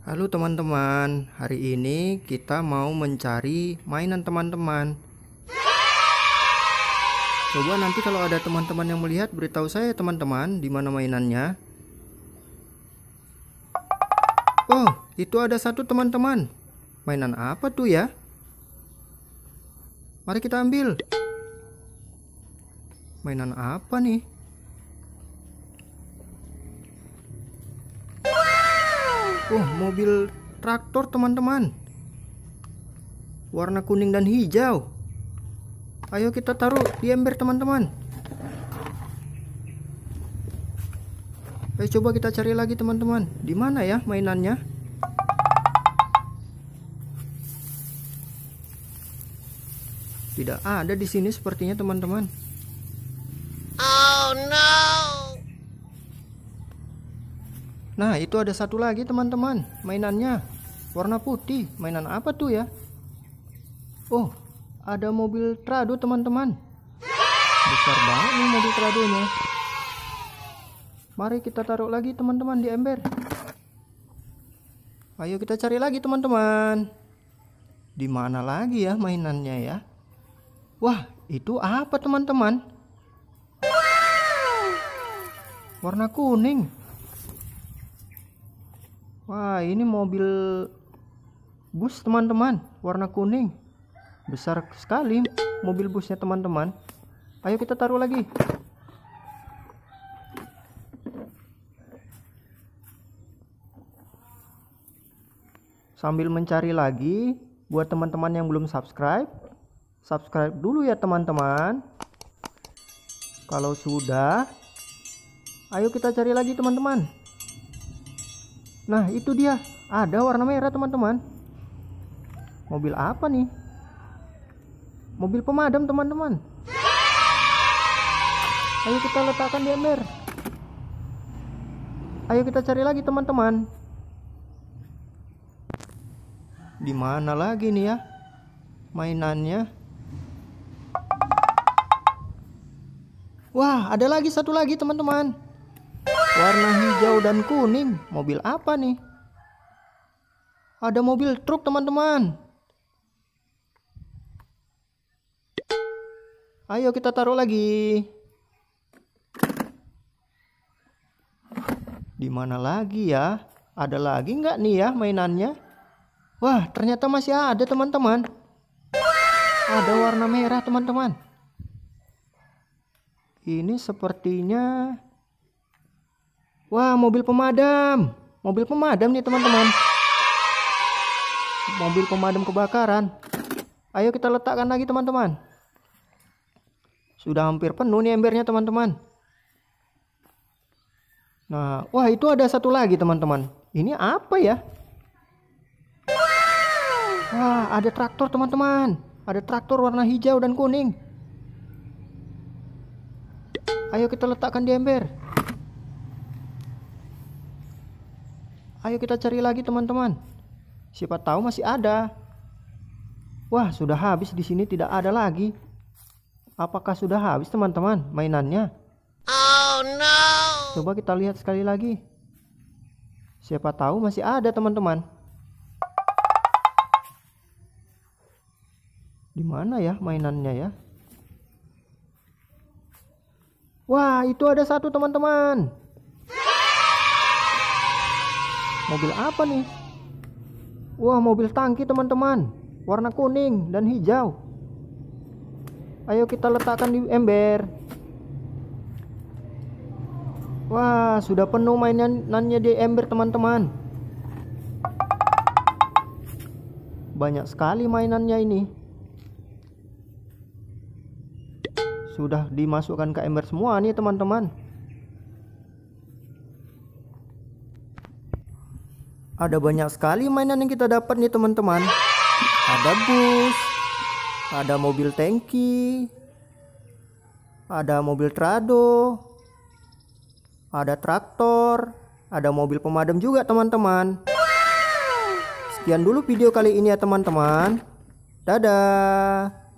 Halo teman-teman, hari ini kita mau mencari mainan teman-teman. Coba nanti kalau ada teman-teman yang melihat beritahu saya ya teman-teman di mana mainannya. Oh, itu ada satu teman-teman. Mainan apa tuh ya? Mari kita ambil. Mainan apa nih? Wah, mobil traktor teman-teman. Warna kuning dan hijau. Ayo kita taruh di ember teman-teman. Ayo coba kita cari lagi teman-teman. Di mana ya mainannya? Tidak ada di sini sepertinya teman-teman. Nah itu ada satu lagi teman-teman mainannya warna putih mainan apa tuh ya Oh ada mobil tradu teman-teman besar banget nih mobil tradunya Mari kita taruh lagi teman-teman di ember Ayo kita cari lagi teman-teman. Di mana lagi ya mainannya ya? Wah, itu apa teman-teman? Warna kuning. Wah, ini mobil bus teman-teman, warna kuning. Besar sekali mobil busnya teman-teman. Ayo kita taruh lagi. Sambil mencari lagi buat teman-teman yang belum subscribe, subscribe dulu ya teman-teman. Kalau sudah, ayo kita cari lagi teman-teman nah itu dia ada warna merah teman-teman mobil apa nih mobil pemadam teman-teman ayo kita letakkan di ember ayo kita cari lagi teman-teman di mana lagi nih ya mainannya wah ada lagi satu lagi teman-teman Warna hijau dan kuning. Mobil apa nih? Ada mobil truk, teman-teman. Ayo kita taruh lagi. Di mana lagi ya? Ada lagi nggak nih ya mainannya? Wah, ternyata masih ada, teman-teman. Ada warna merah, teman-teman. Ini sepertinya Wah, mobil pemadam. Mobil pemadam nih, teman-teman. Mobil pemadam kebakaran. Ayo kita letakkan lagi, teman-teman. Sudah hampir penuh nih embernya, teman-teman. Nah, wah itu ada satu lagi, teman-teman. Ini apa ya? Wah, ada traktor, teman-teman. Ada traktor warna hijau dan kuning. Ayo kita letakkan di ember. Ayo kita cari lagi teman-teman. Siapa tahu masih ada. Wah, sudah habis di sini tidak ada lagi. Apakah sudah habis teman-teman mainannya? Oh no. Coba kita lihat sekali lagi. Siapa tahu masih ada teman-teman. Di mana ya mainannya ya? Wah, itu ada satu teman-teman mobil apa nih wah mobil tangki teman-teman warna kuning dan hijau ayo kita letakkan di ember wah sudah penuh mainannya di ember teman-teman banyak sekali mainannya ini sudah dimasukkan ke ember semua nih teman-teman Ada banyak sekali mainan yang kita dapat nih teman-teman. Ada bus, ada mobil tanki, ada mobil trado, ada traktor, ada mobil pemadam juga teman-teman. Sekian dulu video kali ini ya teman-teman. Dadah.